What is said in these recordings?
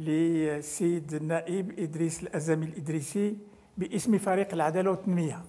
للسيد النائب إدريس الأزمي الإدريسي باسم فريق العدالة والتنمية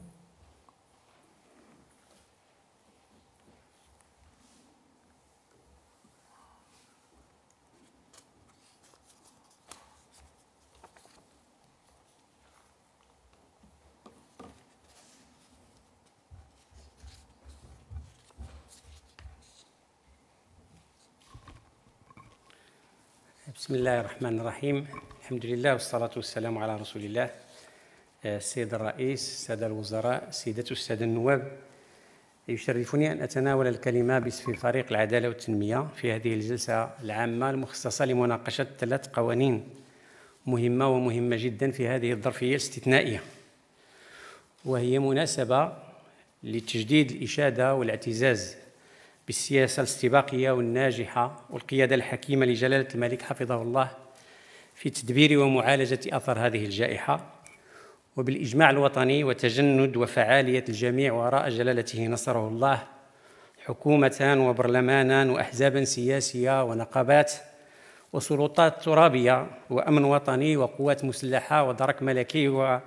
بسم الله الرحمن الرحيم الحمد لله والصلاة والسلام على رسول الله آه، السيد الرئيس السادة الوزراء السيدة السادة النواب يشرفني أن أتناول الكلمة باسم فريق العدالة والتنمية في هذه الجلسة العامة المخصصة لمناقشة ثلاث قوانين مهمة ومهمة جدا في هذه الظرفية الاستثنائية وهي مناسبة لتجديد الإشادة والاعتزاز بالسياسة الاستباقية والناجحة والقيادة الحكيمة لجلالة الملك حفظه الله في تدبير ومعالجة أثر هذه الجائحة وبالإجماع الوطني وتجند وفعالية الجميع وراء جلالته نصره الله حكومة وبرلمانا وأحزابا سياسية ونقابات وسلطات ترابية وأمن وطني وقوات مسلحة ودرك ملكي و...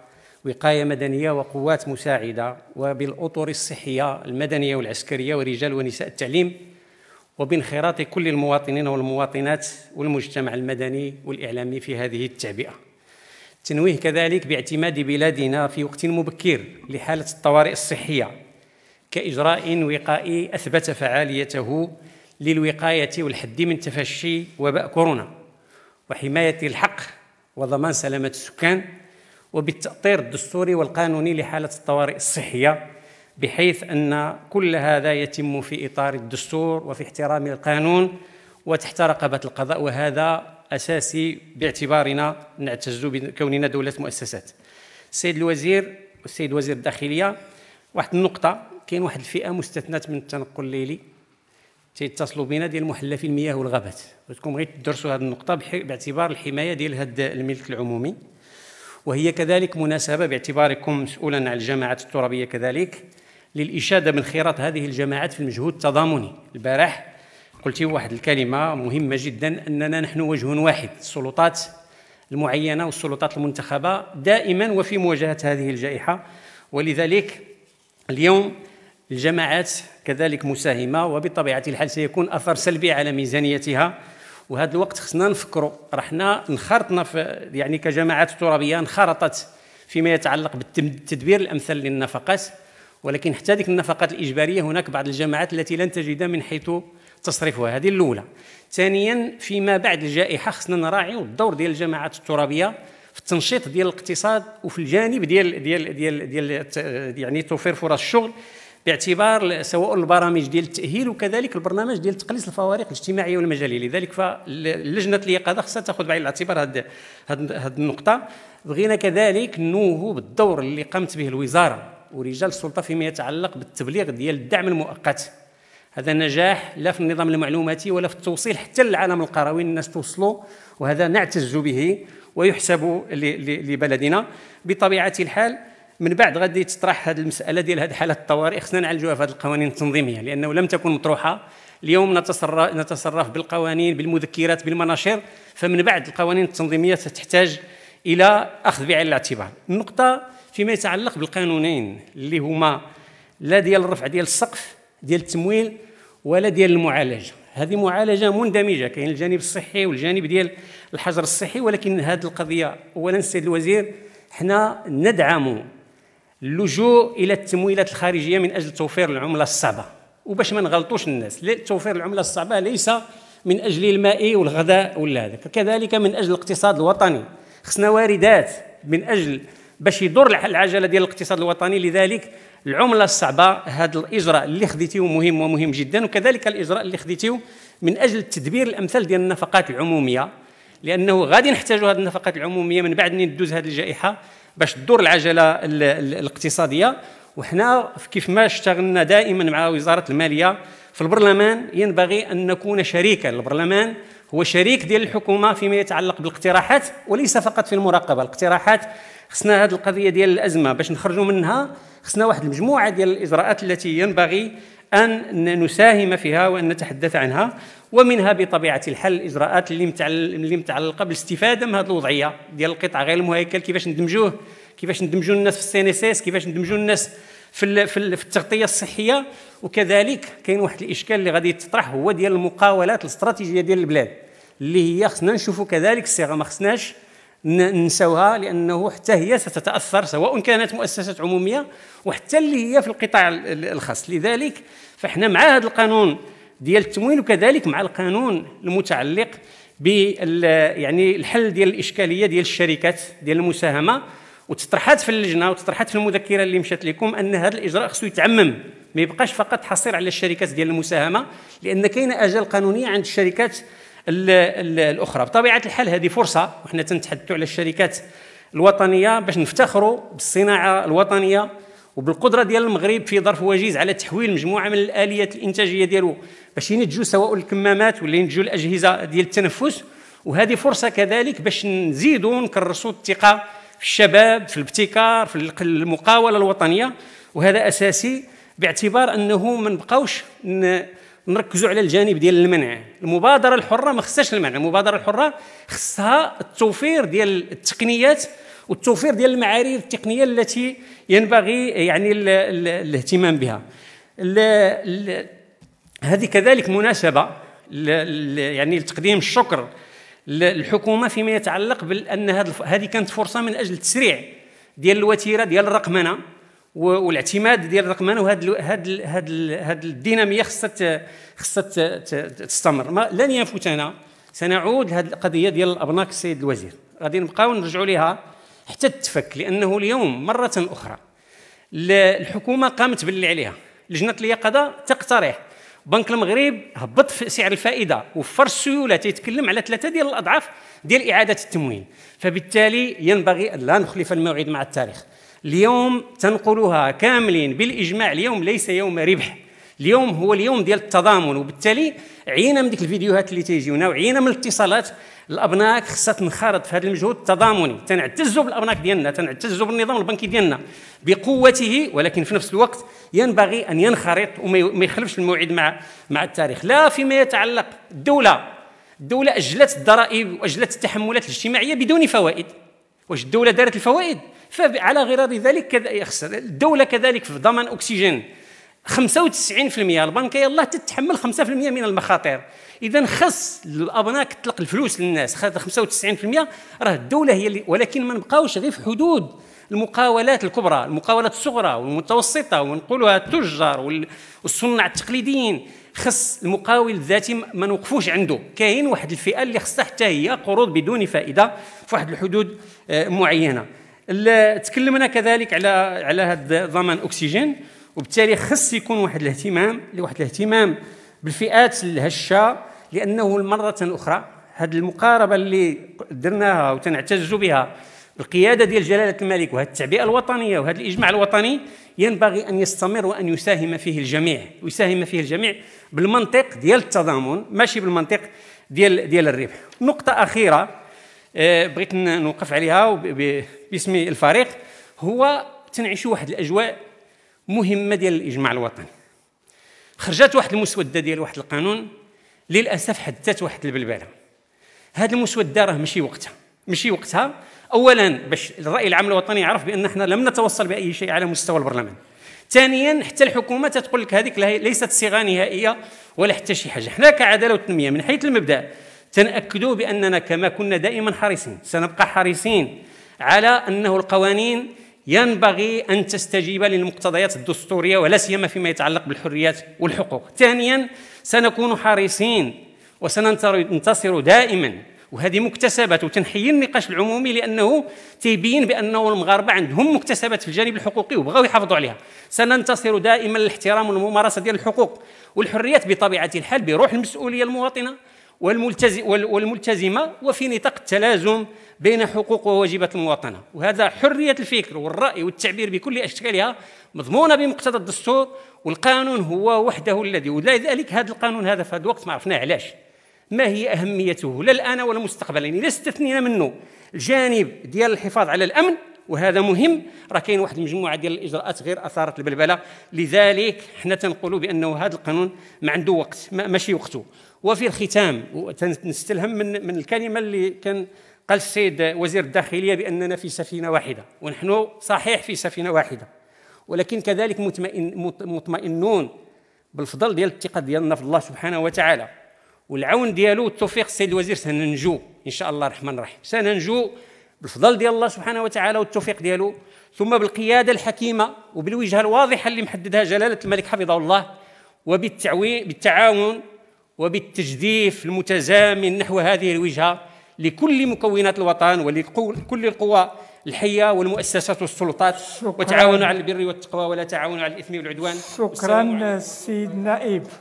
وقايه مدنيه وقوات مساعده وبالاطر الصحيه المدنيه والعسكريه ورجال ونساء التعليم وبانخراط كل المواطنين والمواطنات والمجتمع المدني والاعلامي في هذه التعبئه. تنويه كذلك باعتماد بلادنا في وقت مبكر لحاله الطوارئ الصحيه كاجراء وقائي اثبت فعاليته للوقايه والحد من تفشي وباء كورونا وحمايه الحق وضمان سلامه السكان وبالتأطير الدستوري والقانوني لحالة الطوارئ الصحية بحيث أن كل هذا يتم في إطار الدستور وفي احترام القانون وتحت رقبة القضاء وهذا أساسي باعتبارنا نعتز بكوننا دولة مؤسسات السيد الوزير والسيد وزير الداخلية واحد النقطة كاين واحد الفئة مستثناة من التنقل الليلي تيتصلوا بنا ديال محلفي المياه والغابات بغيتكم غير تدرسوا هذه النقطة باعتبار الحماية ديال هذا الملك العمومي وهي كذلك مناسبة باعتباركم مسؤولا عن الجماعات الترابية كذلك للإشادة من خيرات هذه الجماعات في المجهود التضامني البارح قلت واحد الكلمة مهمة جدا أننا نحن وجه واحد السلطات المعينة والسلطات المنتخبة دائما وفي مواجهة هذه الجائحة ولذلك اليوم الجماعات كذلك مساهمة وبطبيعة الحال سيكون أثر سلبي على ميزانيتها وهذا الوقت خصنا نفكروا راه حنا انخرطنا في يعني كجماعات ترابيه انخرطت فيما يتعلق بالتدبير الامثل للنفقات ولكن حتى ذيك النفقات الاجباريه هناك بعض الجماعات التي لن تجد من حيث تصرفها هذه الاولى ثانيا فيما بعد الجائحه خصنا نراعي الدور ديال الجماعات الترابيه في التنشيط ديال الاقتصاد وفي الجانب ديال ديال ديال, ديال يعني توفير فرص الشغل باعتبار سواء البرامج ديال التاهيل وكذلك البرنامج ديال تقليص الفوارق الاجتماعيه والمجاليه لذلك فلجنه اليقظه خصها تاخذ بعين الاعتبار هذه النقطه بغينا كذلك نوهو بالدور اللي قامت به الوزاره ورجال السلطه فيما يتعلق بالتبليغ ديال الدعم المؤقت هذا نجاح لا في النظام المعلوماتي ولا في التوصيل حتى للعالم القروي الناس توصلوا وهذا نعتز به ويحسب لبلدنا بطبيعه الحال من بعد غادي تطرح هذه المساله ديال هذه حالات الطوارئ خصنا نعالجوها في هذه القوانين التنظيميه لانه لم تكن مطروحه اليوم نتصرف نتصرف بالقوانين بالمذكرات بالمناشير فمن بعد القوانين التنظيميه ستحتاج الى اخذ بعين الاعتبار النقطه فيما يتعلق بالقانونين اللي هما لا ديال الرفع ديال السقف ديال التمويل ولا ديال المعالجه هذه معالجه مندمجه كاين الجانب الصحي والجانب ديال الحجر الصحي ولكن هذه القضيه اولا السيد الوزير حنا ندعم اللجوء الى التمويلات الخارجيه من اجل توفير العمله الصعبه وباش ما نغلطوش الناس توفير العمله الصعبه ليس من اجل الماء والغذاء ولا هذاك كذلك من اجل الاقتصاد الوطني خصنا واردات من اجل باش يدور العجله ديال الاقتصاد الوطني لذلك العمله الصعبه هذا الاجراء اللي خديتيه مهم ومهم جدا وكذلك الاجراء اللي خديتيه من اجل التدبير الامثال ديال النفقات العموميه لانه غادي نحتاجوا هذه النفقات العموميه من بعد ندوز هذه الجائحه باش تدور العجله الاقتصاديه وحنا كيف ما اشتغلنا دائما مع وزاره الماليه في البرلمان ينبغي ان نكون شريكا البرلمان هو شريك ديال الحكومه فيما يتعلق بالاقتراحات وليس فقط في المراقبه الاقتراحات خصنا هذه القضيه ديال الازمه باش نخرجوا منها خصنا واحد المجموعه ديال الاجراءات التي ينبغي ان نساهم فيها وان نتحدث عنها ومنها بطبيعه الحال الاجراءات اللي اللي متعلقه بالاستفاده من هذه الوضعيه ديال القطاع غير المهيكل كيفاش ندمجوه كيفاش ندمجوا الناس في السي ان اس اس كيفاش ندمجوا الناس في في التغطيه الصحيه وكذلك كاين واحد الاشكال اللي غادي يتطرح هو ديال المقاولات الاستراتيجيه ديال البلاد اللي هي خصنا نشوفوا كذلك الصيغه ما خصناش ننساوها لانه حتى هي ستتاثر سواء كانت مؤسسات عموميه وحتى اللي هي في القطاع الخاص لذلك فاحنا مع هذا القانون ديال التموين وكذلك مع القانون المتعلق ب يعني الحل ديال الاشكاليه ديال الشركات ديال المساهمه وتطرحات في اللجنه وتطرحات في المذكره اللي مشات لكم ان هذا الاجراء خصو يتعمم ما يبقاش فقط حصير على الشركات ديال المساهمه لان كاينه اجال قانونيه عند الشركات الـ الـ الاخرى بطبيعه الحال هذه فرصه وحنا تنتحدثوا على الشركات الوطنيه باش نفتخروا بالصناعه الوطنيه وبالقدره ديال المغرب في ظرف وجيز على تحويل مجموعه من الاليات الانتاجيه ديالو باش ينتجوا سواء الكمامات ولا ينتجوا الاجهزه ديال التنفس وهذه فرصه كذلك باش نزيدوا نكرسوا الثقه في الشباب في الابتكار في المقاوله الوطنيه وهذا اساسي باعتبار انه ما نبقاوش نركزوا على الجانب ديال المنع المبادره الحره ما خصهاش المنع المبادره الحره خصها التوفير ديال التقنيات والتوفير ديال المعايير التقنيه التي ينبغي يعني الاهتمام بها هذه كذلك مناسبه يعني لتقديم الشكر للحكومه فيما يتعلق بان هذه كانت فرصه من اجل تسريع ديال الوتيره ديال الرقمنه والاعتماد ديال الرقمنه وهاد هاد هاد هاد الديناميه خصها خصها تستمر ما لن يفوتنا سنعود لهذه القضيه ديال الابناك السيد الوزير غادي نبقاو نرجعوا ليها حتى تتفك لانه اليوم مره اخرى الحكومه قامت باللي عليها لجنه اليقظه تقترح بنك المغرب هبط في سعر الفائده وفر السيوله تيتكلم على ثلاثه ديال الاضعاف ديال اعاده التموين فبالتالي ينبغي ان لا نخلف الموعد مع التاريخ اليوم تنقلها كاملين بالاجماع اليوم ليس يوم ربح اليوم هو اليوم ديال التضامن وبالتالي عينا من ديك الفيديوهات اللي تيجيونا وعينا من الاتصالات الابناك خصها تنخرط في هذا المجهود التضامني تنعتزوا بالابناك ديالنا تنعتزوا بالنظام البنكي ديالنا بقوته ولكن في نفس الوقت ينبغي ان ينخرط وما يخلفش الموعد مع مع التاريخ لا فيما يتعلق الدوله الدوله اجلت الضرائب واجلت التحملات الاجتماعيه بدون فوائد واش الدوله دارت الفوائد فعلى غرار ذلك الدوله كذلك في ضمان اكسجين 95% البنكه يلاه تتحمل 5% من المخاطر اذا خص الابناك تطلق الفلوس للناس 95% راه الدوله هي اللي ولكن ما نبقاوش غير في حدود المقاولات الكبرى المقاولات الصغرى والمتوسطه ونقولها التجار والصناع التقليديين خص المقاول الذاتي ما نوقفوش عنده كاين واحد الفئه اللي خصها حتى هي قروض بدون فائده في واحد الحدود آه، معينه تكلمنا كذلك على على هذا ضمان اكسجين وبالتالي خص يكون واحد الاهتمام لواحد الاهتمام بالفئات الهشه لانه مره اخرى هذه المقاربه اللي درناها وتنعتز بها بالقياده ديال جلاله الملك وهذه التعبئه الوطنيه وهذا الاجماع الوطني ينبغي ان يستمر وان يساهم فيه الجميع ويساهم فيه الجميع بالمنطق ديال التضامن ماشي بالمنطق ديال ديال الربح نقطه اخيره آه، بغيت نوقف عليها باسم الفريق هو تنعيش واحد الاجواء مهمه ديال الاجماع الوطني خرجت واحد المسوده ديال واحد القانون للاسف حدثت واحد البلبله هاد المسوده راه ماشي وقتها ماشي وقتها اولا باش الراي العام الوطني يعرف بان احنا لم نتوصل باي شيء على مستوى البرلمان ثانيا حتى الحكومه تتقول لك هذيك ليست صيغه نهائيه ولا حتى شي حاجه حنا كعداله وتنميه من حيث المبدا تنأكدوا باننا كما كنا دائما حريصين سنبقى حريصين على انه القوانين ينبغي أن تستجيب للمقتضيات الدستورية ولا سيما فيما يتعلق بالحريات والحقوق ثانيا سنكون حريصين وسننتصر دائما وهذه مكتسبات وتنحيي النقاش العمومي لانه تيبين بانه المغاربه عندهم مكتسبات في الجانب الحقوقي وبغاو يحافظوا عليها سننتصر دائما الاحترام والممارسه ديال الحقوق والحريات بطبيعه الحال بروح المسؤوليه المواطنه والملتزمة وفي نطاق التلازم بين حقوق وواجبات المواطنة وهذا حرية الفكر والرأي والتعبير بكل أشكالها مضمونة بمقتضى الدستور والقانون هو وحده الذي ولذلك هذا القانون هذا في هذا الوقت ما عرفناه علاش ما هي أهميته لا الآن ولا مستقبلا يعني لا استثنينا منه الجانب ديال الحفاظ على الأمن وهذا مهم راه كاين واحد المجموعه ديال الاجراءات غير اثارت البلبله لذلك حنا تنقولوا بانه هذا القانون ما عنده وقت ما ماشي وقته وفي الختام نستلهم من من الكلمه اللي كان قال السيد وزير الداخليه باننا في سفينه واحده ونحن صحيح في سفينه واحده ولكن كذلك مطمئن مطمئنون بالفضل ديال الثقه ديالنا في الله سبحانه وتعالى والعون ديالو والتوفيق السيد الوزير سننجو ان شاء الله الرحمن الرحيم سننجو بالفضل ديال الله سبحانه وتعالى والتوفيق ديالو ثم بالقياده الحكيمه وبالوجهه الواضحه اللي محددها جلاله الملك حفظه الله وبالتعاون بالتعاون وبالتجديف المتزامن نحو هذه الوجهه لكل مكونات الوطن ولكل القوى الحيه والمؤسسات والسلطات وتعاونوا على البر والتقوى ولا تعاونوا على الاثم والعدوان شكرا السيد نائب